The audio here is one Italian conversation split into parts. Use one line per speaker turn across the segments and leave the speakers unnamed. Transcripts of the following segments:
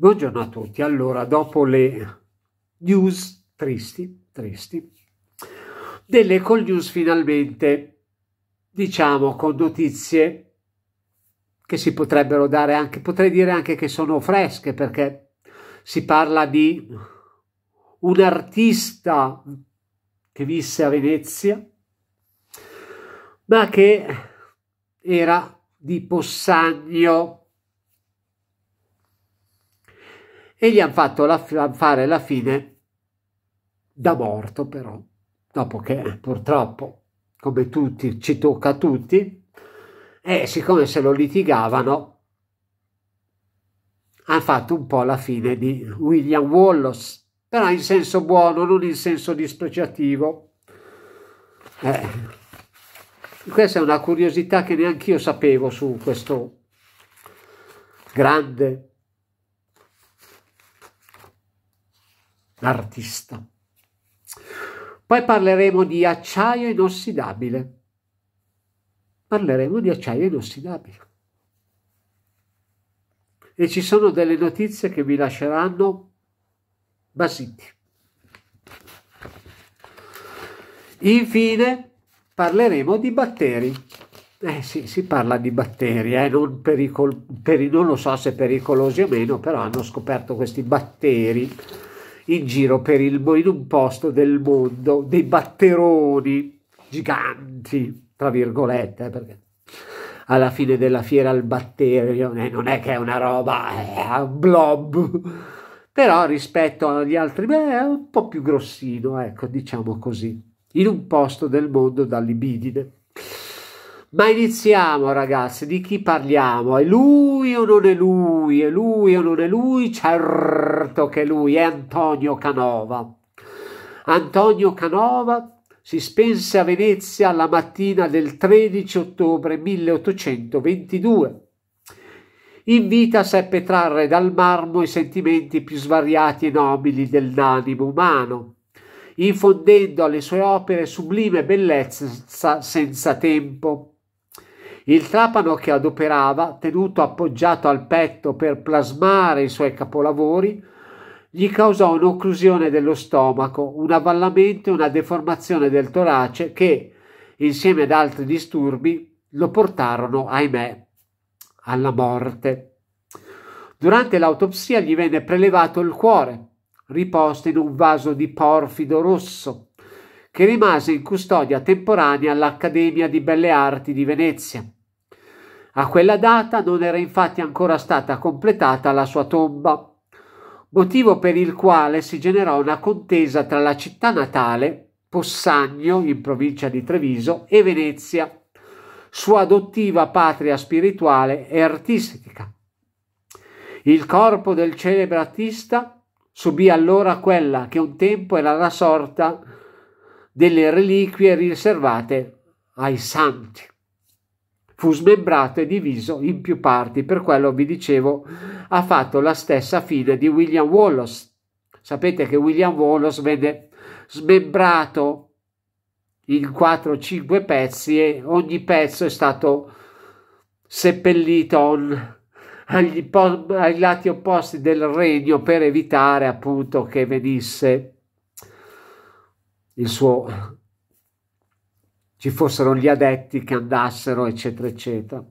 Buongiorno a tutti. Allora, dopo le news tristi, tristi, delle Ecol News finalmente, diciamo, con notizie che si potrebbero dare anche, potrei dire anche che sono fresche, perché si parla di un artista che visse a Venezia, ma che era di Possagno, e gli hanno fatto la, fare la fine da morto però, dopo che eh, purtroppo, come tutti, ci tocca a tutti, e siccome se lo litigavano, hanno fatto un po' la fine di William Wallace, però in senso buono, non in senso dispreciativo Eh. Questa è una curiosità che neanche io sapevo su questo grande l'artista. Poi parleremo di acciaio inossidabile. Parleremo di acciaio inossidabile. E ci sono delle notizie che vi lasceranno basiti. Infine parleremo di batteri. Eh sì, si parla di batteri, eh, non, pericol- peri- non lo so se pericolosi o meno, però hanno scoperto questi batteri in giro per il, in un posto del mondo dei batteroni giganti, tra virgolette, perché alla fine della fiera il batterio eh, non è che è una roba, è un blob, però rispetto agli altri beh, è un po' più grossino, ecco, diciamo così, in un posto del mondo dall'ibidine. Ma iniziamo ragazzi, di chi parliamo? È lui o non è lui? È lui o non è lui? Certo che lui è Antonio Canova. Antonio Canova si spense a Venezia la mattina del 13 ottobre 1822. In vita seppe trarre dal marmo i sentimenti più svariati e nobili dell'animo umano, infondendo alle sue opere sublime bellezza senza tempo il trapano che adoperava, tenuto appoggiato al petto per plasmare i suoi capolavori, gli causò un'occlusione dello stomaco, un avvallamento e una deformazione del torace che, insieme ad altri disturbi, lo portarono, ahimè, alla morte. Durante l'autopsia gli venne prelevato il cuore, riposto in un vaso di porfido rosso, che rimase in custodia temporanea all'Accademia di Belle Arti di Venezia. A quella data non era infatti ancora stata completata la sua tomba, motivo per il quale si generò una contesa tra la città natale, Possagno, in provincia di Treviso, e Venezia, sua adottiva patria spirituale e artistica. Il corpo del celebre artista subì allora quella che un tempo era la sorta delle reliquie riservate ai santi fu smembrato e diviso in più parti, per quello vi dicevo ha fatto la stessa fine di William Wallace. Sapete che William Wallace venne smembrato in 4-5 pezzi e ogni pezzo è stato seppellito agli, ai lati opposti del regno per evitare appunto che venisse il suo ci fossero gli adetti che andassero, eccetera, eccetera.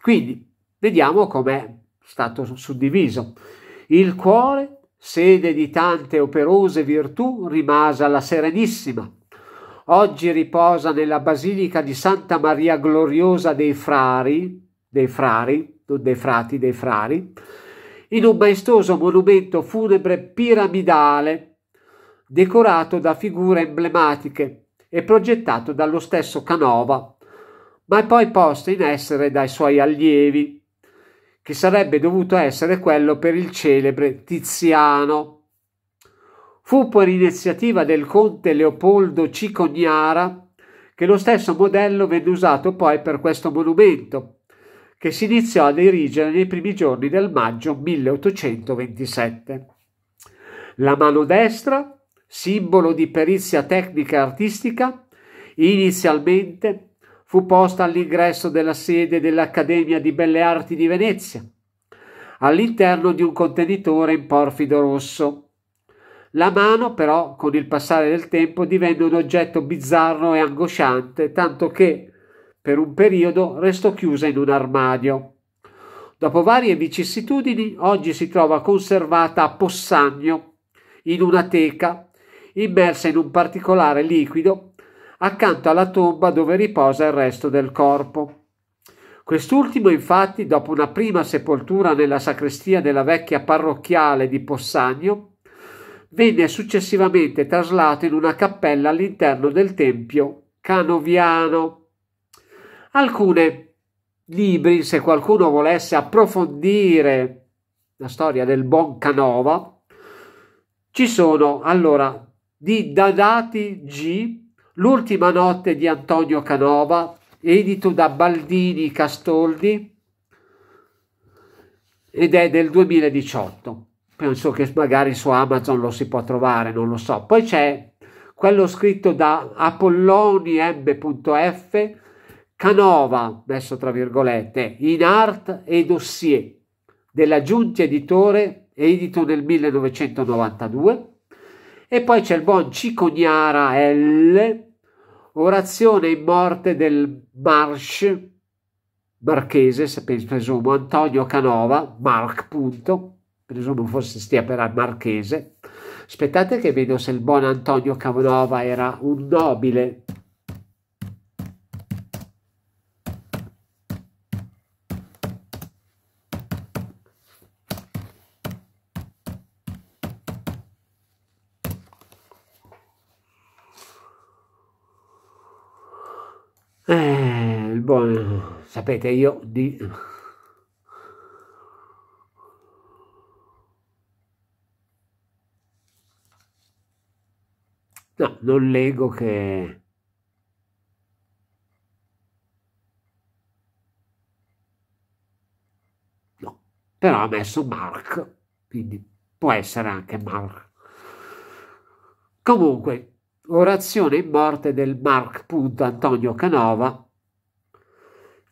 Quindi vediamo com'è stato suddiviso. Il cuore, sede di tante operose virtù, rimase alla Serenissima. Oggi riposa nella Basilica di Santa Maria Gloriosa dei Frari, dei Frari, non dei Frati, dei Frari, in un maestoso monumento funebre piramidale decorato da figure emblematiche e progettato dallo stesso Canova, ma poi posto in essere dai suoi allievi, che sarebbe dovuto essere quello per il celebre Tiziano. Fu per iniziativa del conte Leopoldo Cicognara che lo stesso modello venne usato poi per questo monumento, che si iniziò ad erigere nei primi giorni del maggio 1827. La mano destra simbolo di perizia tecnica e artistica, inizialmente fu posta all'ingresso della sede dell'Accademia di Belle Arti di Venezia, all'interno di un contenitore in porfido rosso. La mano, però, con il passare del tempo, divenne un oggetto bizzarro e angosciante, tanto che, per un periodo, restò chiusa in un armadio. Dopo varie vicissitudini, oggi si trova conservata a Possagno, in una teca, immersa in un particolare liquido accanto alla tomba dove riposa il resto del corpo. Quest'ultimo, infatti, dopo una prima sepoltura nella sacrestia della vecchia parrocchiale di Possagno, venne successivamente traslato in una cappella all'interno del tempio canoviano. Alcune libri, se qualcuno volesse approfondire la storia del buon Canova, ci sono allora di Dadati G, L'ultima notte di Antonio Canova, edito da Baldini Castoldi ed è del 2018. Penso che magari su Amazon lo si può trovare, non lo so. Poi c'è quello scritto da apolloniemb.f Canova, messo tra virgolette, in art e dossier della Giunti Editore, edito nel 1992 e poi c'è il buon Cicognara L, orazione in morte del Marsh, marchese, se presumo, Antonio Canova, Mark, punto, presumo forse stia per al marchese. Aspettate che vedo se il buon Antonio Canova era un nobile, sapete io di... No, non leggo che... No, però ha messo Mark, quindi può essere anche Mark. Comunque, orazione in morte del Mark. Antonio Canova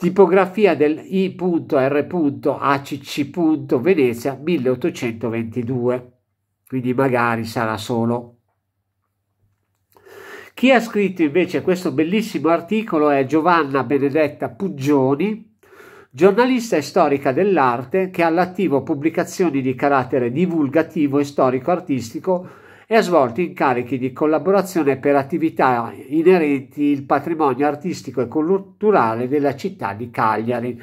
tipografia del I.R.ACC. Venezia 1822, quindi magari sarà solo. Chi ha scritto invece questo bellissimo articolo è Giovanna Benedetta Puggioni, giornalista e storica dell'arte che ha all'attivo pubblicazioni di carattere divulgativo e storico-artistico e ha svolto incarichi di collaborazione per attività inerenti al patrimonio artistico e culturale della città di Cagliari.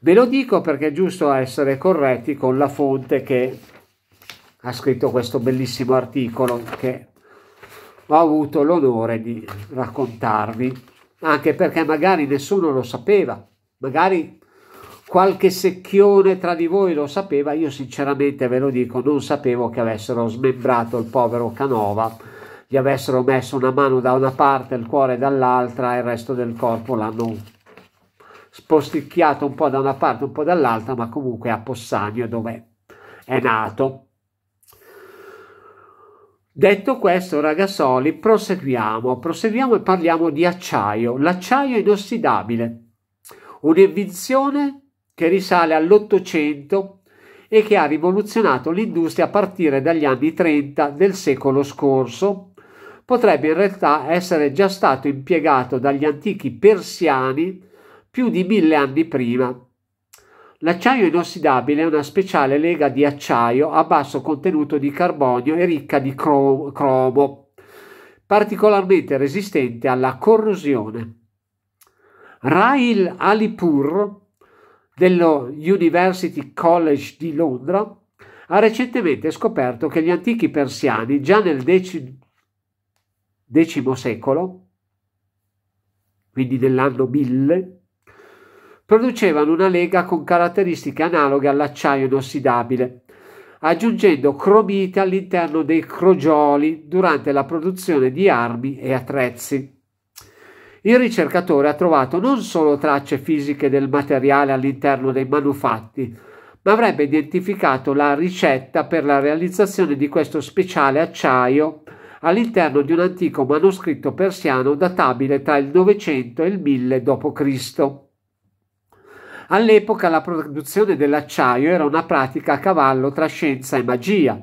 Ve lo dico perché è giusto essere corretti con la fonte che ha scritto questo bellissimo articolo che ho avuto l'onore di raccontarvi, anche perché magari nessuno lo sapeva, magari qualche secchione tra di voi lo sapeva, io sinceramente ve lo dico, non sapevo che avessero smembrato il povero Canova, gli avessero messo una mano da una parte, il cuore dall'altra e il resto del corpo l'hanno sposticchiato un po' da una parte, un po' dall'altra, ma comunque a Possagno dove è nato. Detto questo, ragazzoli, proseguiamo, proseguiamo e parliamo di acciaio, l'acciaio inossidabile, un'invenzione che risale all'Ottocento e che ha rivoluzionato l'industria a partire dagli anni 30 del secolo scorso, potrebbe in realtà essere già stato impiegato dagli antichi persiani più di mille anni prima. L'acciaio inossidabile è una speciale lega di acciaio a basso contenuto di carbonio e ricca di cromo, particolarmente resistente alla corrosione. Rail Alipur dello University College di Londra, ha recentemente scoperto che gli antichi persiani, già nel X secolo, quindi nell'anno 1000, producevano una lega con caratteristiche analoghe all'acciaio inossidabile, aggiungendo cromite all'interno dei crogioli durante la produzione di armi e attrezzi il ricercatore ha trovato non solo tracce fisiche del materiale all'interno dei manufatti, ma avrebbe identificato la ricetta per la realizzazione di questo speciale acciaio all'interno di un antico manoscritto persiano databile tra il 900 e il 1000 d.C. All'epoca la produzione dell'acciaio era una pratica a cavallo tra scienza e magia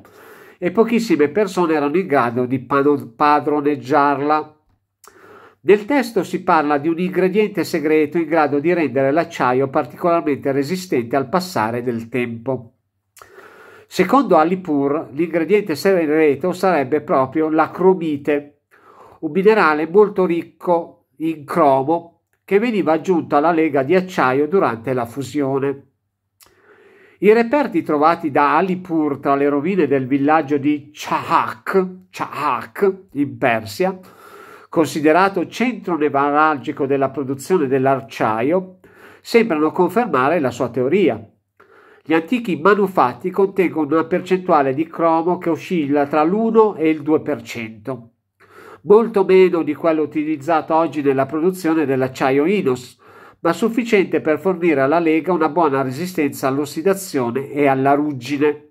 e pochissime persone erano in grado di padroneggiarla. Nel testo si parla di un ingrediente segreto in grado di rendere l'acciaio particolarmente resistente al passare del tempo. Secondo Alipur, l'ingrediente segreto sarebbe proprio la cromite, un minerale molto ricco in cromo che veniva aggiunto alla lega di acciaio durante la fusione. I reperti trovati da Alipur tra le rovine del villaggio di Chahak, Chahak in Persia, considerato centro nevralgico della produzione dell'arciaio, sembrano confermare la sua teoria. Gli antichi manufatti contengono una percentuale di cromo che oscilla tra l'1 e il 2%, molto meno di quello utilizzato oggi nella produzione dell'acciaio Inos, ma sufficiente per fornire alla lega una buona resistenza all'ossidazione e alla ruggine.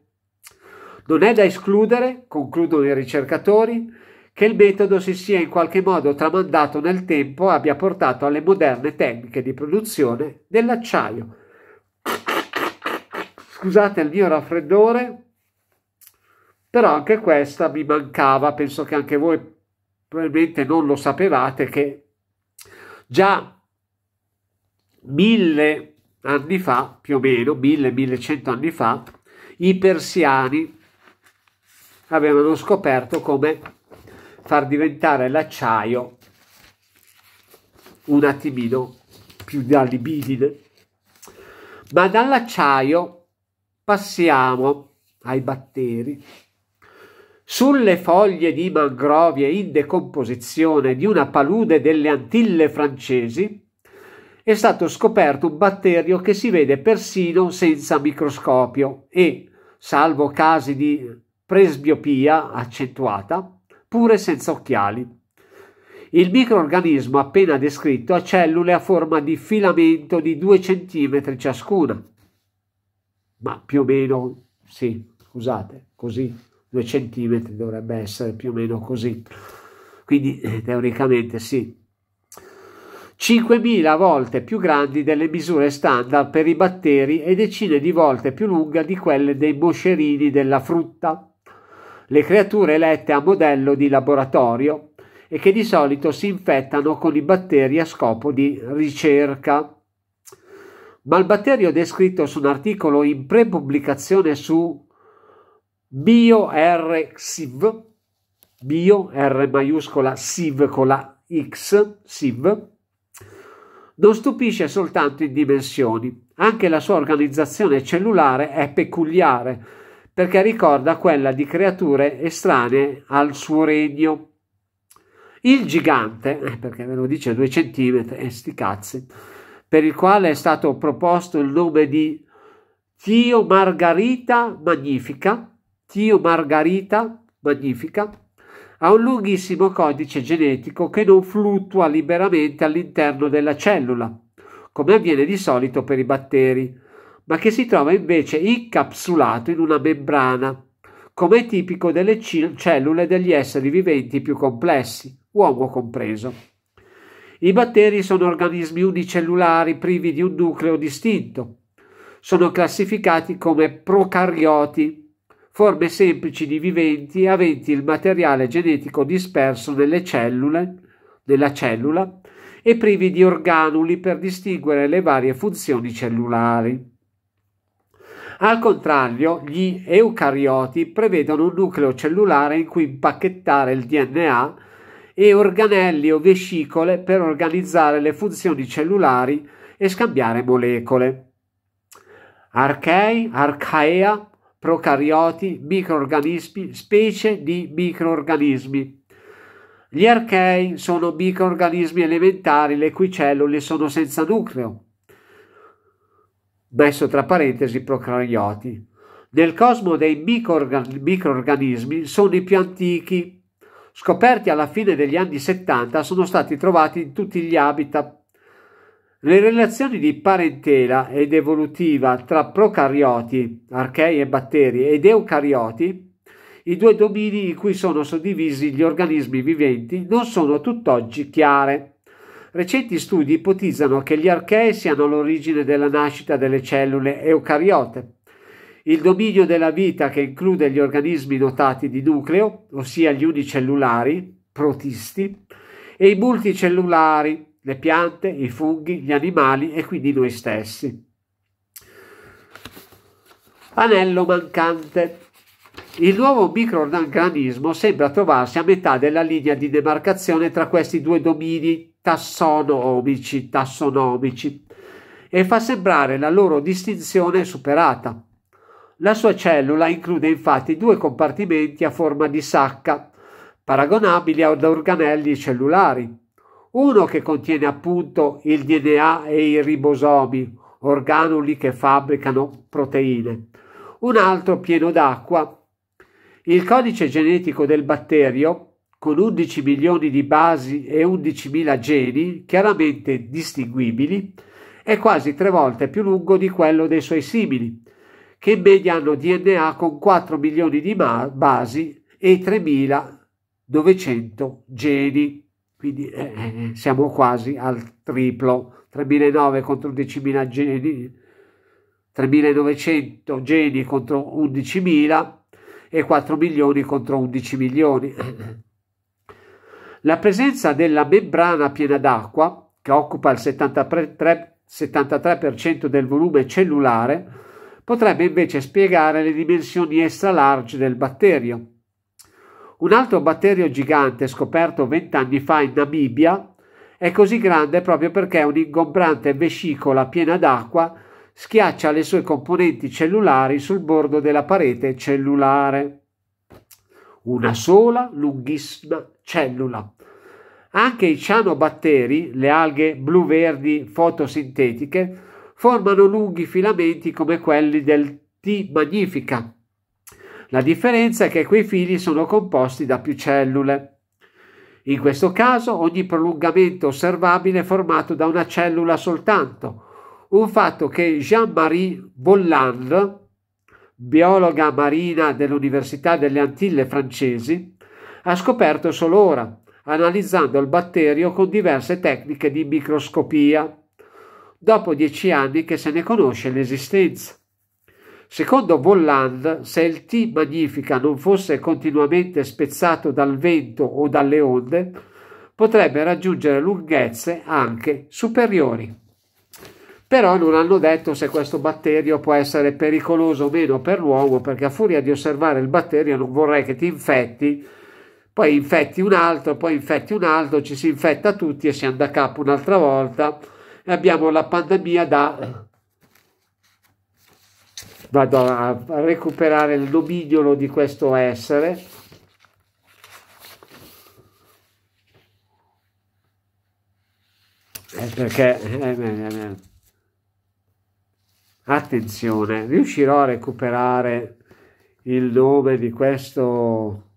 Non è da escludere, concludono i ricercatori, che il metodo si sia in qualche modo tramandato nel tempo e abbia portato alle moderne tecniche di produzione dell'acciaio. Scusate il mio raffreddore, però anche questa mi mancava, penso che anche voi probabilmente non lo sapevate che già mille anni fa, più o meno, mille, millecento anni fa, i persiani avevano scoperto come far diventare l'acciaio un attimino più da libidine. Ma dall'acciaio passiamo ai batteri. Sulle foglie di mangrovie in decomposizione di una palude delle Antille francesi è stato scoperto un batterio che si vede persino senza microscopio e, salvo casi di presbiopia accentuata, pure senza occhiali. Il microorganismo appena descritto ha cellule a forma di filamento di 2 cm ciascuna, ma più o meno, sì, scusate, così, 2 cm dovrebbe essere più o meno così, quindi eh, teoricamente sì. 5.000 volte più grandi delle misure standard per i batteri e decine di volte più lunga di quelle dei moscerini della frutta le creature elette a modello di laboratorio e che di solito si infettano con i batteri a scopo di ricerca. Ma il batterio descritto su un articolo in prepubblicazione su BioRxiv, bio R maiuscola siv con la X, siv, non stupisce soltanto in dimensioni, anche la sua organizzazione cellulare è peculiare, perché ricorda quella di creature estranee al suo regno. Il gigante, eh, perché ve lo dice due centimetri, e eh, sti cazzi, per il quale è stato proposto il nome di Tio Margarita Magnifica, Tio Margarita Magnifica, ha un lunghissimo codice genetico che non fluttua liberamente all'interno della cellula, come avviene di solito per i batteri ma che si trova invece incapsulato in una membrana, come è tipico delle cellule degli esseri viventi più complessi, uomo compreso. I batteri sono organismi unicellulari privi di un nucleo distinto. Sono classificati come procarioti, forme semplici di viventi aventi il materiale genetico disperso nelle cellule, nella cellula e privi di organuli per distinguere le varie funzioni cellulari. Al contrario, gli eucarioti prevedono un nucleo cellulare in cui impacchettare il DNA e organelli o vescicole per organizzare le funzioni cellulari e scambiare molecole. Archei, archaea, procarioti, microorganismi, specie di microorganismi. Gli archei sono microorganismi elementari le cui cellule sono senza nucleo, messo tra parentesi procarioti. Nel cosmo dei microorganismi sono i più antichi. Scoperti alla fine degli anni 70, sono stati trovati in tutti gli habitat. Le relazioni di parentela ed evolutiva tra procarioti, archei e batteri, ed eucarioti, i due domini in cui sono suddivisi gli organismi viventi, non sono tutt'oggi chiare. Recenti studi ipotizzano che gli archei siano l'origine della nascita delle cellule eucariote. Il dominio della vita che include gli organismi dotati di nucleo, ossia gli unicellulari, protisti, e i multicellulari, le piante, i funghi, gli animali e quindi noi stessi. Anello mancante. Il nuovo microorganismo sembra trovarsi a metà della linea di demarcazione tra questi due domini tassonomici, tassonomici e fa sembrare la loro distinzione superata. La sua cellula include infatti due compartimenti a forma di sacca, paragonabili ad organelli cellulari. Uno che contiene appunto il DNA e i ribosomi, organuli che fabbricano proteine. Un altro pieno d'acqua. Il codice genetico del batterio con 11 milioni di basi e 11 mila geni chiaramente distinguibili, è quasi tre volte più lungo di quello dei suoi simili, che in media hanno DNA con 4 milioni di basi e 3.900 geni. Quindi eh, eh, siamo quasi al triplo, 3.900 contro 10.000 geni, 3.900 geni contro 11.000 e 4 milioni contro 11 milioni. La presenza della membrana piena d'acqua, che occupa il 73, del volume cellulare, potrebbe invece spiegare le dimensioni extra large del batterio. Un altro batterio gigante scoperto vent'anni fa in Namibia è così grande proprio perché un'ingombrante vescicola piena d'acqua schiaccia le sue componenti cellulari sul bordo della parete cellulare. Una sola lunghissima cellula. Anche i cianobatteri, le alghe blu-verdi fotosintetiche, formano lunghi filamenti come quelli del T magnifica. La differenza è che quei fili sono composti da più cellule. In questo caso ogni prolungamento osservabile è formato da una cellula soltanto, un fatto che Jean-Marie Bolland, biologa marina dell'Università delle Antille francesi, ha scoperto solo ora, analizzando il batterio con diverse tecniche di microscopia, dopo dieci anni che se ne conosce l'esistenza. Secondo Volland, se il T magnifica non fosse continuamente spezzato dal vento o dalle onde, potrebbe raggiungere lunghezze anche superiori. Però non hanno detto se questo batterio può essere pericoloso o meno per l'uomo, perché a furia di osservare il batterio non vorrei che ti infetti poi infetti un altro, poi infetti un altro, ci si infetta tutti e si anda a capo un'altra volta e abbiamo la pandemia da... Vado a recuperare il nomignolo di questo essere. Eh, perché eh, eh, attenzione riuscirò a recuperare il nome di questo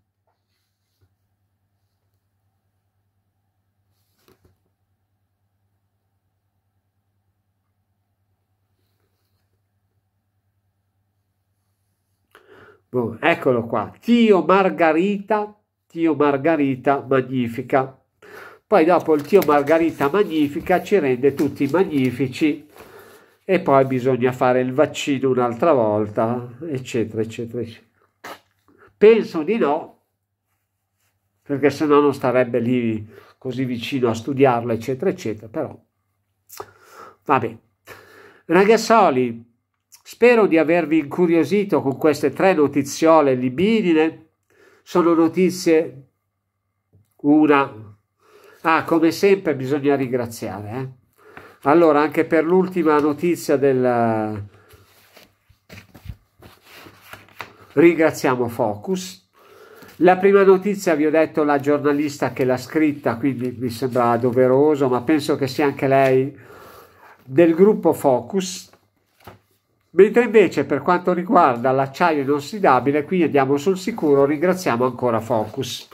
Boh, eccolo qua, Tio Margarita, Tio Margarita Magnifica. Poi dopo il Tio Margarita Magnifica ci rende tutti magnifici e poi bisogna fare il vaccino un'altra volta, eccetera, eccetera, eccetera. Penso di no, perché se no non starebbe lì così vicino a studiarlo, eccetera, eccetera, però va bene. Ragazzoli, Spero di avervi incuriosito con queste tre notiziole libidine. Sono notizie una. Ah, come sempre bisogna ringraziare. Eh? Allora, anche per l'ultima notizia del... Ringraziamo Focus. La prima notizia vi ho detto la giornalista che l'ha scritta, quindi mi sembra doveroso, ma penso che sia anche lei del gruppo Focus Mentre invece per quanto riguarda l'acciaio inossidabile, qui andiamo sul sicuro, ringraziamo ancora Focus.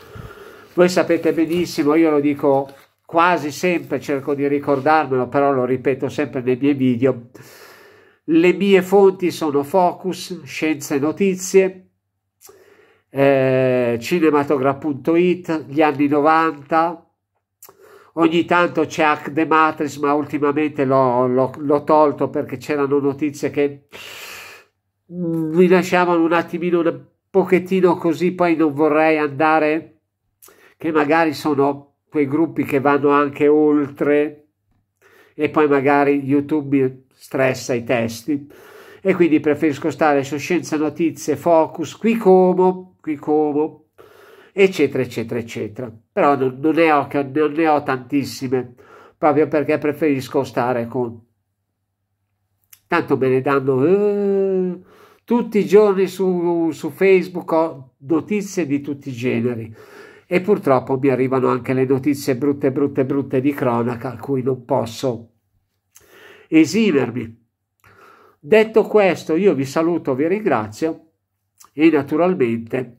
Voi sapete benissimo, io lo dico quasi sempre, cerco di ricordarmelo, però lo ripeto sempre nei miei video. Le mie fonti sono Focus, Scienze e Notizie, eh, cinematograph.it, gli anni 90, ogni tanto c'è Hack the Matrix, ma ultimamente l'ho, tolto perché c'erano notizie che mi lasciavano un attimino un pochettino così, poi non vorrei andare, che magari sono quei gruppi che vanno anche oltre e poi magari YouTube mi stressa i testi e quindi preferisco stare su Scienza Notizie, Focus, qui come, qui come eccetera, eccetera, eccetera. Però non, non, ne, ho, non ne ho tantissime, proprio perché preferisco stare con... Tanto me ne danno eh, tutti i giorni su, su Facebook, ho notizie di tutti i generi e purtroppo mi arrivano anche le notizie brutte, brutte, brutte di cronaca a cui non posso esimermi. Detto questo, io vi saluto, vi ringrazio e naturalmente